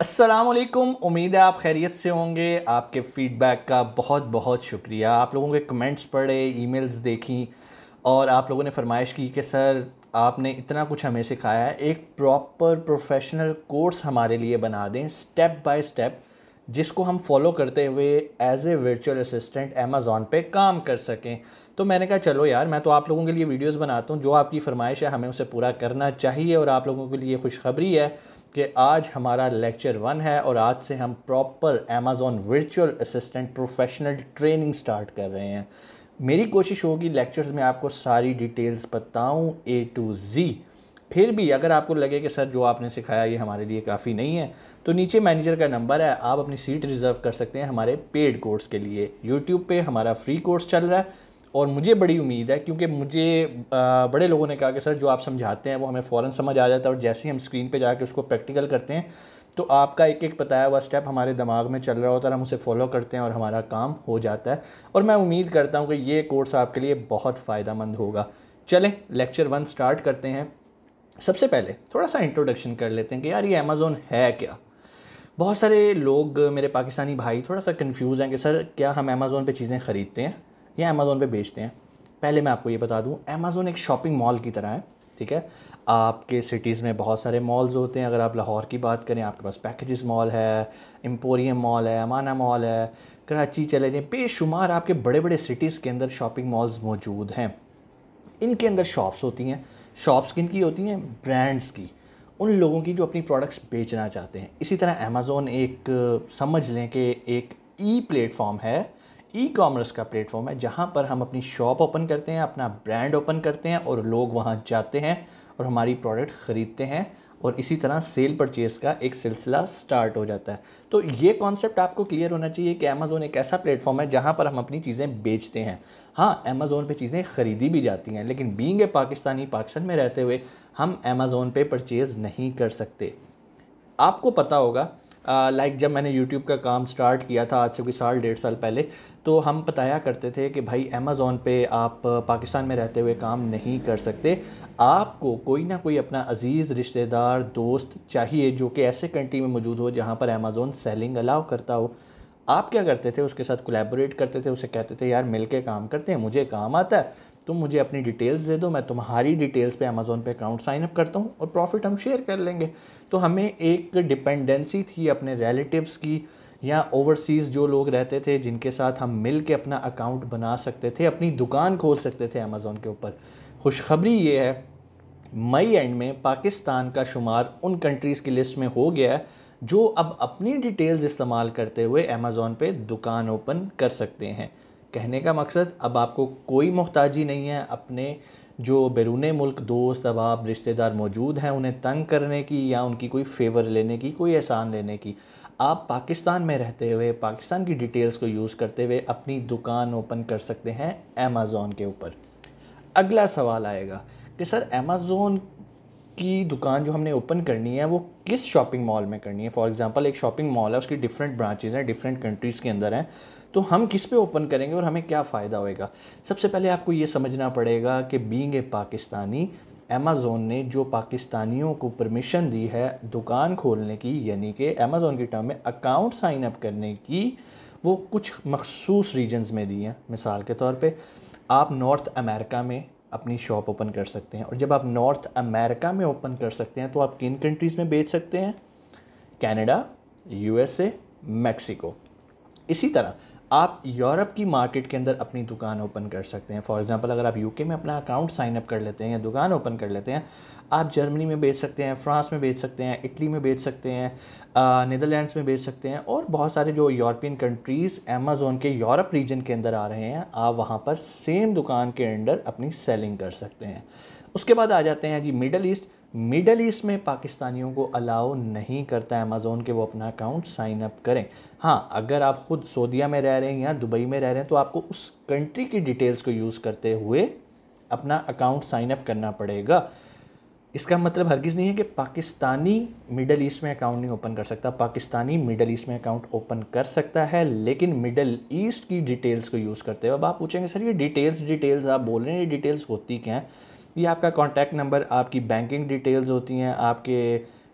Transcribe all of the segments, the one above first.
असलकुम उम्मीद है आप खैरियत से होंगे आपके फ़ीडबैक का बहुत बहुत शुक्रिया आप लोगों के कमेंट्स पढ़े ईमेल्स देखी और आप लोगों ने फरमाइश की कि सर आपने इतना कुछ हमें सिखाया है एक प्रॉपर प्रोफेशनल कोर्स हमारे लिए बना दें स्टेप बाय स्टेप जिसको हम फॉलो करते हुए as a virtual assistant Amazon पे काम कर सकें तो मैंने कहा चलो यार मैं तो आप लोगों के लिए वीडियोस बनाता हूँ जो आपकी फरमाइश है हमें उसे पूरा करना चाहिए और आप लोगों के लिए खुशखबरी है कि आज हमारा लेक्चर वन है और आज से हम proper Amazon virtual assistant professional training start कर रहे हैं मेरी कोशिश होगी लेक्चर्स में आपको सारी डिटेल्स बताऊं ए टू ज़ी फिर भी अगर आपको लगे कि सर जो आपने सिखाया ये हमारे लिए काफ़ी नहीं है तो नीचे मैनेजर का नंबर है आप अपनी सीट रिज़र्व कर सकते हैं हमारे पेड कोर्स के लिए यूट्यूब पे हमारा फ्री कोर्स चल रहा है और मुझे बड़ी उम्मीद है क्योंकि मुझे बड़े लोगों ने कहा कि सर जो आप समझाते हैं वो हमें फ़ौर समझ आ जाता है और जैसे ही हम स्क्रीन पर जाकर उसको प्रैक्टिकल करते हैं तो आपका एक एक बताया हुआ स्टेप हमारे दिमाग में चल रहा होता है हम उसे फॉलो करते हैं और हमारा काम हो जाता है और मैं उम्मीद करता हूँ कि ये कोर्स आपके लिए बहुत फ़ायदा होगा चलें लेक्चर वन स्टार्ट करते हैं सबसे पहले थोड़ा सा इंट्रोडक्शन कर लेते हैं कि यार ये अमेज़ोन है क्या बहुत सारे लोग मेरे पाकिस्तानी भाई थोड़ा सा कंफ्यूज हैं कि सर क्या हम अमेज़ोन पे चीज़ें ख़रीदते हैं या अमेज़ोन पे बेचते हैं पहले मैं आपको ये बता दूँ अमेज़ोन एक शॉपिंग मॉल की तरह है ठीक है आपके सिटीज़ में बहुत सारे मॉल्स होते हैं अगर आप लाहौर की बात करें आपके पास पैकेजेस मॉल है emporium mall Amanah mall mall है कराची चले जाएँ बेशुमार आपके बड़े बड़े सिटीज़ के अंदर शॉपिंग मॉल्स मौजूद हैं इनके अंदर शॉप्स होती हैं शॉप्स किन की होती हैं ब्रांड्स की उन लोगों की जो अपनी प्रोडक्ट्स बेचना चाहते हैं इसी तरह अमेज़ोन एक समझ लें कि एक ई प्लेटफॉर्म है ई कॉमर्स का प्लेटफॉर्म है जहाँ पर हम अपनी शॉप ओपन करते हैं अपना ब्रांड ओपन करते हैं और लोग वहाँ जाते हैं और हमारी प्रोडक्ट ख़रीदते हैं और इसी तरह सेल परचेज़ का एक सिलसिला स्टार्ट हो जाता है तो ये कॉन्सेप्ट आपको क्लियर होना चाहिए कि अमेज़ोन एक ऐसा प्लेटफॉर्म है जहाँ पर हम अपनी चीज़ें बेचते हैं हाँ अमेज़ोन पे चीज़ें ख़रीदी भी जाती हैं लेकिन बींग ए पाकिस्तानी पाकिस्तान में रहते हुए हम अमेज़ोन पे परचेज़ नहीं कर सकते आपको पता होगा लाइक जब मैंने यूट्यूब का काम स्टार्ट किया था आज से कोई साल डेढ़ साल पहले तो हम बताया करते थे कि भाई अमेज़ोन पे आप पाकिस्तान में रहते हुए काम नहीं कर सकते आपको कोई ना कोई अपना अजीज़ रिश्तेदार दोस्त चाहिए जो कि ऐसे कंट्री में मौजूद हो जहाँ पर अमेज़ोन सेलिंग अलाउ करता हो आप क्या करते थे उसके साथ कोलेबोरेट करते थे उसे कहते थे यार मिल के काम करते हैं मुझे काम आता है तुम मुझे अपनी डिटेल्स दे दो मैं तुम्हारी डिटेल्स पे अमेज़ोन पे अकाउंट साइन अप करता हूँ और प्रॉफिट हम शेयर कर लेंगे तो हमें एक डिपेंडेंसी थी अपने रिलेटिव्स की या ओवरसीज़ जो लोग रहते थे जिनके साथ हम मिल के अपना अकाउंट बना सकते थे अपनी दुकान खोल सकते थे अमेज़ोन के ऊपर खुशखबरी ये है मई एंड में पाकिस्तान का शुमार उन कंट्रीज़ की लिस्ट में हो गया है जो अब अपनी डिटेल्स इस्तेमाल करते हुए अमेज़ोन पे दुकान ओपन कर सकते हैं कहने का मकसद अब आपको कोई मोहताजी नहीं है अपने जो बैरून मुल्क दोस्त आप रिश्तेदार मौजूद हैं उन्हें तंग करने की या उनकी कोई फेवर लेने की कोई एहसान लेने की आप पाकिस्तान में रहते हुए पाकिस्तान की डिटेल्स को यूज़ करते हुए अपनी दुकान ओपन कर सकते हैं अमेज़ोन के ऊपर अगला सवाल आएगा कि सर अमेज़ोन की दुकान जो हमने ओपन करनी है वो किस शॉपिंग मॉल में करनी है फॉर एग्ज़ाम्पल एक शॉपिंग मॉल है उसकी डिफरेंट ब्रांचेज़ हैं डिफरेंट कंट्रीज़ के अंदर हैं तो हम किस पे ओपन करेंगे और हमें क्या फ़ायदा होएगा सबसे पहले आपको ये समझना पड़ेगा कि बींग ए पाकिस्तानी अमेज़ोन ने जो पाकिस्तानियों को परमिशन दी है दुकान खोलने की यानी कि अमेज़ोन की टर्म में अकाउंट साइन अप करने की वो कुछ मखसूस रीजन्स में दी हैं मिसाल के तौर पे आप नॉर्थ अमेरिका में अपनी शॉप ओपन कर सकते हैं और जब आप नॉर्थ अमेरिका में ओपन कर सकते हैं तो आप किन कंट्रीज़ में बेच सकते हैं कैनेडा यूएसए मैक्सिको इसी तरह आप यूरोप की मार्केट के अंदर अपनी दुकान ओपन कर सकते हैं फॉर एग्जांपल अगर आप यूके में अपना अकाउंट साइन अप कर लेते हैं या दुकान ओपन कर लेते हैं आप जर्मनी में बेच सकते हैं फ्रांस में बेच सकते हैं इटली में बेच सकते हैं नीदरलैंड्स में बेच सकते हैं और बहुत सारे जो यूरोपियन कंट्रीज़ अमेज़ोन के यूरोप रीजन के अंदर आ रहे हैं आप वहाँ पर सेम दुकान के अंडर अपनी सेलिंग कर सकते हैं उसके बाद आ जाते हैं जी मिडल ईस्ट मिडल ईस्ट में पाकिस्तानियों को अलाउ नहीं करता है अमेज़ोन के वो अपना अकाउंट साइन अप करें हाँ अगर आप ख़ुद सऊदिया में रह रहे हैं या दुबई में रह रहे हैं तो आपको उस कंट्री की डिटेल्स को यूज़ करते हुए अपना अकाउंट साइन अप करना पड़ेगा इसका मतलब हरगिज़ नहीं है कि पाकिस्तानी मिडल ईस्ट में अकाउंट नहीं ओपन कर सकता पाकिस्तानी मिडल ईस्ट में अकाउंट ओपन कर सकता है लेकिन मिडल ईस्ट की डिटेल्स को यूज़ करते हुए अब आप पूछेंगे सर ये डिटेल्स डिटेल्स आप बोल रहे हैं ये डिटेल्स होती क्या हैं ये आपका कॉन्टैक्ट नंबर आपकी बैंकिंग डिटेल्स होती हैं आपके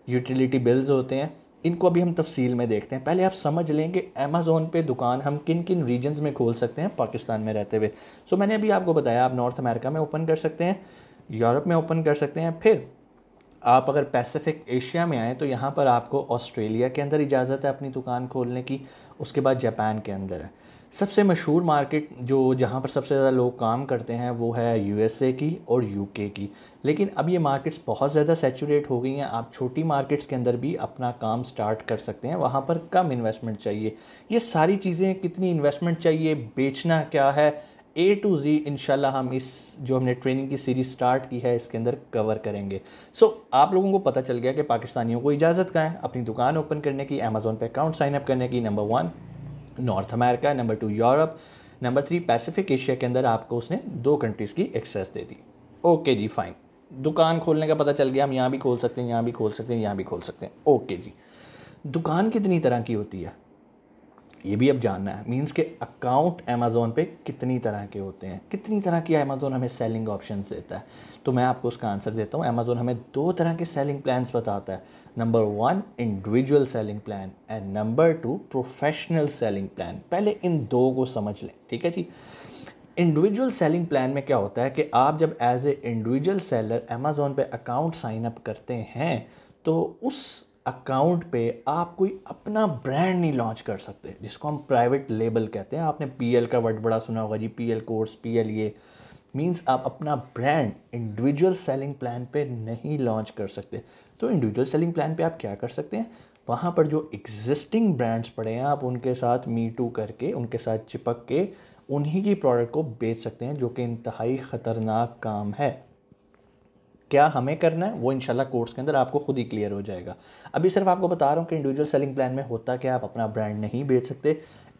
यूटिलिटी बिल्स होते हैं इनको अभी हम तफसील में देखते हैं पहले आप समझ लें कि अमेज़ोन पे दुकान हम किन किन रीजन्स में खोल सकते हैं पाकिस्तान में रहते हुए सो मैंने अभी आपको बताया आप नॉर्थ अमेरिका में ओपन कर सकते हैं यूरोप में ओपन कर सकते हैं फिर आप अगर पैसिफिक एशिया में आएँ तो यहाँ पर आपको ऑस्ट्रेलिया के अंदर इजाज़त है अपनी दुकान खोलने की उसके बाद जापान के अंदर है सबसे मशहूर मार्केट जो जहाँ पर सबसे ज़्यादा लोग काम करते हैं वो है यूएसए की और यूके की लेकिन अब ये मार्केट्स बहुत ज़्यादा सेचूरेट हो गई हैं आप छोटी मार्केट्स के अंदर भी अपना काम स्टार्ट कर सकते हैं वहाँ पर कम इन्वेस्टमेंट चाहिए ये सारी चीज़ें कितनी इन्वेस्टमेंट चाहिए बेचना क्या है ए टू जी इन हम इस जो हमने ट्रेनिंग की सीरीज़ स्टार्ट की है इसके अंदर कवर करेंगे सो so, आप लोगों को पता चल गया कि पाकिस्तानियों को इजाज़त कहाँ है अपनी दुकान ओपन करने की अमेज़ोन पे अकाउंट साइनअप करने की number one North America number two Europe number three Pacific Asia के अंदर आपको उसने दो कंट्रीज़ की एक्सेस दे दी ओके जी फाइन दुकान खोलने का पता चल गया हम यहाँ भी खोल सकते हैं यहाँ भी खोल सकते हैं यहाँ भी खोल सकते हैं ओके जी दुकान कितनी तरह की होती है ये भी अब जानना है मीन्स के अकाउंट अमेज़ोन पे कितनी तरह के होते हैं कितनी तरह की अमेज़ोन हमें सेलिंग ऑप्शन देता है तो मैं आपको उसका आंसर देता हूँ अमेज़ोन हमें दो तरह के सेलिंग प्लान्स बताता है number one individual selling plan and number two professional selling plan पहले इन दो को समझ लें ठीक है जी इंडिविजुअल सेलिंग प्लान में क्या होता है कि आप जब as a individual seller Amazon पे अकाउंट साइन अप करते हैं तो उस अकाउंट पे आप कोई अपना ब्रांड नहीं लॉन्च कर सकते जिसको हम प्राइवेट लेबल कहते हैं आपने पी का वर्ड बड़ा सुना होगा जी पी कोर्स पी ये मीन्स आप अपना ब्रांड इंडिविजुअल सेलिंग प्लान पे नहीं लॉन्च कर सकते तो इंडिविजुअल सेलिंग प्लान पे आप क्या कर सकते हैं वहाँ पर जो एग्जिस्टिंग ब्रांड्स पड़े हैं आप उनके साथ मी टू करके उनके साथ चिपक के उन्हीं की प्रोडक्ट को बेच सकते हैं जो कि इंतहाई ख़तरनाक काम है क्या हमें करना है वो इनशाला कोर्स के अंदर आपको खुद ही क्लियर हो जाएगा अभी सिर्फ आपको बता रहा हूँ कि इंडिविजुअल सेलिंग प्लान में होता क्या आप अपना ब्रांड नहीं बेच सकते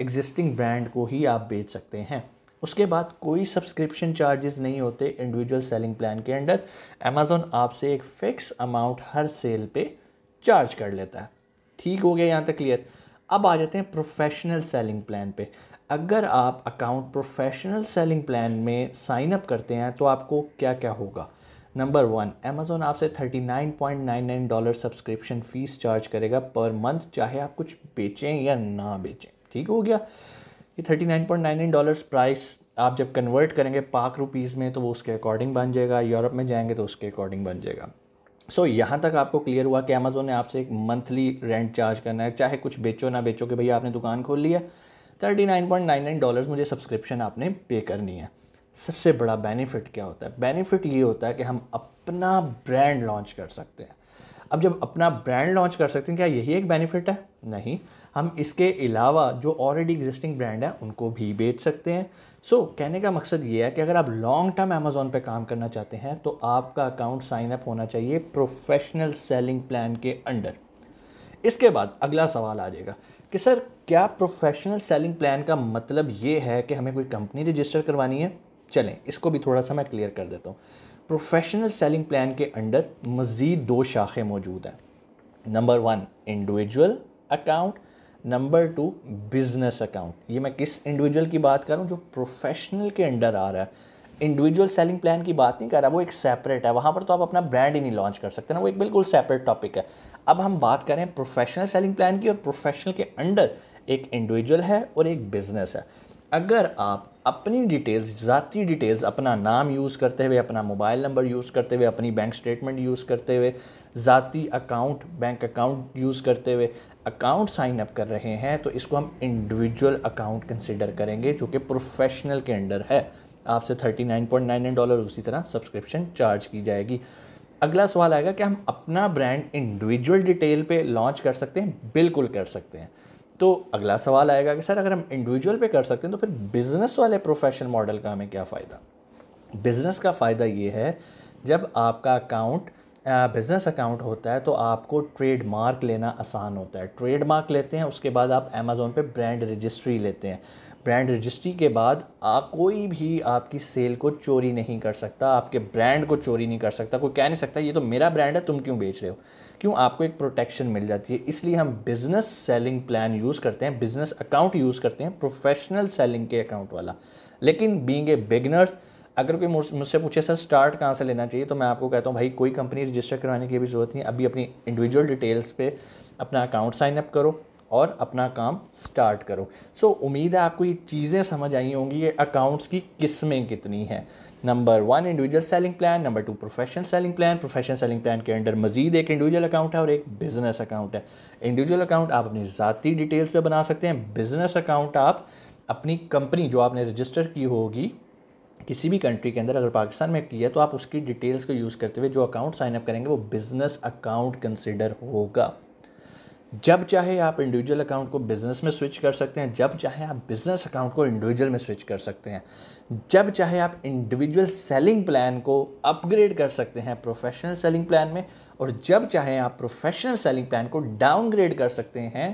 एग्जिस्टिंग ब्रांड को ही आप बेच सकते हैं उसके बाद कोई सब्सक्रिप्शन चार्जेस नहीं होते इंडिविजुअल सेलिंग प्लान के अंडर अमेज़ोन आपसे एक फ़िक्स अमाउंट हर सेल पे चार्ज कर लेता है ठीक हो गया यहाँ तक क्लियर अब आ जाते हैं प्रोफेशनल सेलिंग प्लान पे अगर आप अकाउंट प्रोफेशनल सेलिंग प्लान में साइन अप करते हैं तो आपको क्या क्या होगा नंबर वन अमेज़ोन आपसे 39.99 डॉलर सब्सक्रिप्शन फ़ीस चार्ज करेगा पर मंथ चाहे आप कुछ बेचें या ना बेचें ठीक हो गया ये 39.99 डॉलर्स प्राइस आप जब कन्वर्ट करेंगे पाक रुपीज़ में तो वो उसके अकॉर्डिंग बन जाएगा यूरोप में जाएंगे तो उसके अकॉर्डिंग बन जाएगा सो so, यहाँ तक आपको क्लियर हुआ कि अमेज़ोन ने आपसे एक मंथली रेंट चार्ज करना है चाहे कुछ बेचो ना बेचो कि भैया आपने दुकान खोल ली है thirty nine point nine nine dollars मुझे सब्सक्रिप्शन आपने पे करनी है सबसे बड़ा बेनिफिट क्या होता है बेनिफिट ये होता है कि हम अपना ब्रांड लॉन्च कर सकते हैं अब जब अपना ब्रांड लॉन्च कर सकते हैं क्या यही एक बेनिफिट है नहीं हम इसके अलावा जो ऑलरेडी एग्जिस्टिंग ब्रांड है उनको भी बेच सकते हैं सो so, कहने का मकसद ये है कि अगर आप लॉन्ग टर्म अमेज़ोन पे काम करना चाहते हैं तो आपका अकाउंट साइन अप होना चाहिए प्रोफेशनल सेलिंग प्लान के अंडर इसके बाद अगला सवाल आ जाएगा कि सर क्या प्रोफेशनल सेलिंग प्लान का मतलब ये है कि हमें कोई कंपनी रजिस्टर करवानी है चलें इसको भी थोड़ा सा मैं क्लियर कर देता हूँ प्रोफेशनल सेलिंग प्लान के अंडर मज़ीद दो शाखें मौजूद हैं number one individual account number two business account ये मैं किस इंडिविजुअल की बात करूँ जो प्रोफेशनल के अंडर आ रहा है इंडिविजुअल सेलिंग प्लान की बात नहीं कर रहा वो एक सेपरेट है वहाँ पर तो आप अपना ब्रांड ही नहीं लॉन्च कर सकते ना वो एक बिल्कुल सेपरेट टॉपिक है अब हम बात करें प्रोफेशनल सेलिंग प्लान की और प्रोफेशनल के अंडर एक इंडिविजुअल है और एक बिज़नेस है अगर आप अपनी डिटेल्स ज़ाती डिटेल्स अपना नाम यूज़ करते हुए अपना मोबाइल नंबर यूज़ करते हुए अपनी बैंक स्टेटमेंट यूज़ करते हुए ज़ाती अकाउंट बैंक अकाउंट यूज़ करते हुए अकाउंट साइन अप कर रहे हैं तो इसको हम इंडिविजुअल अकाउंट कंसिडर करेंगे जो कि प्रोफेशनल के अंडर है आपसे thirty nine point nine nine dollar उसी तरह सब्सक्रिप्शन चार्ज की जाएगी अगला सवाल आएगा कि हम अपना ब्रांड इंडिविजुअल डिटेल पे लॉन्च कर सकते हैं बिल्कुल कर सकते हैं तो अगला सवाल आएगा कि सर अगर हम इंडिविजुअल पे कर सकते हैं तो फिर बिज़नेस वाले प्रोफेशन मॉडल का हमें क्या फ़ायदा बिज़नेस का फ़ायदा ये है जब आपका अकाउंट बिज़नेस अकाउंट होता है तो आपको ट्रेडमार्क लेना आसान होता है ट्रेडमार्क लेते हैं उसके बाद आप अमेज़ोन पे ब्रांड रजिस्ट्री लेते हैं ब्रांड रजिस्ट्री के बाद आ कोई भी आपकी सेल को चोरी नहीं कर सकता आपके ब्रांड को चोरी नहीं कर सकता कोई कह नहीं सकता ये तो मेरा ब्रांड है तुम क्यों बेच रहे हो क्यों आपको एक प्रोटेक्शन मिल जाती है इसलिए हम बिज़नेस सेलिंग प्लान यूज़ करते हैं बिज़नेस अकाउंट यूज़ करते हैं प्रोफेशनल सेलिंग के अकाउंट वाला लेकिन बींग ए बिगनर्स अगर कोई मुझसे पूछे सर स्टार्ट कहाँ से लेना चाहिए तो मैं आपको कहता हूँ भाई कोई कंपनी रजिस्टर करवाने की भी ज़रूरत नहीं अभी अपनी इंडिविजुअल डिटेल्स पे अपना अकाउंट साइनअप करो और अपना काम स्टार्ट करो सो so, उम्मीद है आपको ये चीज़ें समझ आई होंगी ये अकाउंट्स की किस्में कितनी हैं number one individual selling plan number two professional selling plan professional selling plan के अंडर मजीद एक इंडिविजुअल अकाउंट है और एक बिज़नेस अकाउंट है इंडिविजुअल अकाउंट आप अपनी ज़ाती डिटेल्स पर बना सकते हैं बिज़नेस अकाउंट आप अपनी कंपनी जो आपने रजिस्टर की होगी किसी भी कंट्री के अंदर अगर पाकिस्तान में किया तो आप उसकी डिटेल्स को यूज़ करते हुए जो अकाउंट साइनअप करेंगे वो बिज़नेस अकाउंट कंसिडर होगा जब चाहे आप इंडिविजुअल अकाउंट को बिज़नेस में स्विच कर सकते हैं जब चाहे आप बिज़नेस अकाउंट को इंडिविजुअल में स्विच कर सकते हैं जब चाहे आप इंडिविजुअल सेलिंग प्लान को अपग्रेड कर सकते हैं प्रोफेशनल सेलिंग प्लान में और जब चाहे आप प्रोफेशनल सेलिंग प्लान को डाउनग्रेड कर सकते हैं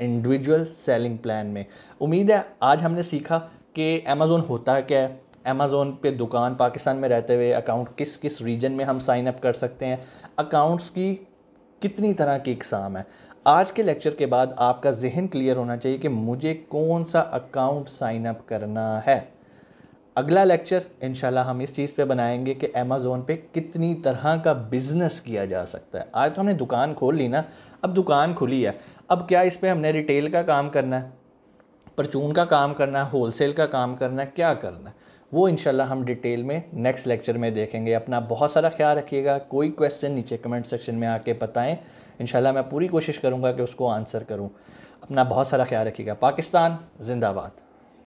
इंडिविजुअल सेलिंग प्लान में उम्मीद है आज हमने सीखा कि अमेज़ोन होता क्या है अमेज़ोन पे दुकान पाकिस्तान में रहते हुए अकाउंट किस किस रीजन में हम साइन अप कर सकते हैं अकाउंट्स की कितनी तरह की इकसाम है आज के लेक्चर के बाद आपका जहन क्लियर होना चाहिए कि मुझे कौन सा अकाउंट साइन अप करना है अगला लेक्चर इनशाला हम इस चीज़ पे बनाएंगे कि अमेज़ोन पे कितनी तरह का बिज़नेस किया जा सकता है आज तो हमने दुकान खोल ली ना अब दुकान खुली है अब क्या इस पर हमने रिटेल का काम करना है परचून का काम करना है होलसेल का काम करना है क्या करना है वो इनशाला हम डिटेल में नेक्स्ट लेक्चर में देखेंगे अपना बहुत सारा ख्याल रखिएगा कोई क्वेश्चन नीचे कमेंट सेक्शन में आके बताएं इनशाला मैं पूरी कोशिश करूँगा कि उसको आंसर करूँ अपना बहुत सारा ख्याल रखिएगा पाकिस्तान जिंदाबाद